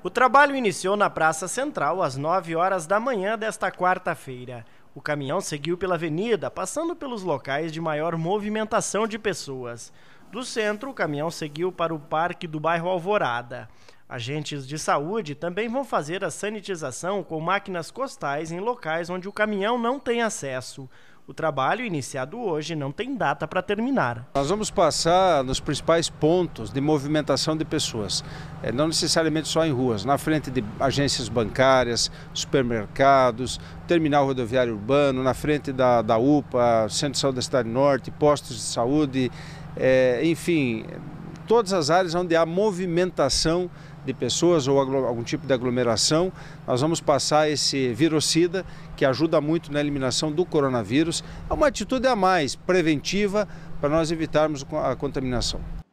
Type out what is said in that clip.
O trabalho iniciou na Praça Central às 9 horas da manhã desta quarta-feira. O caminhão seguiu pela avenida, passando pelos locais de maior movimentação de pessoas. Do centro, o caminhão seguiu para o parque do bairro Alvorada. Agentes de saúde também vão fazer a sanitização com máquinas costais em locais onde o caminhão não tem acesso. O trabalho, iniciado hoje, não tem data para terminar. Nós vamos passar nos principais pontos de movimentação de pessoas, é, não necessariamente só em ruas, na frente de agências bancárias, supermercados, terminal rodoviário urbano, na frente da, da UPA, Centro de Saúde da Cidade Norte, postos de saúde, é, enfim, todas as áreas onde há movimentação de pessoas ou algum tipo de aglomeração, nós vamos passar esse virocida que ajuda muito na eliminação do coronavírus. É uma atitude a mais preventiva para nós evitarmos a contaminação.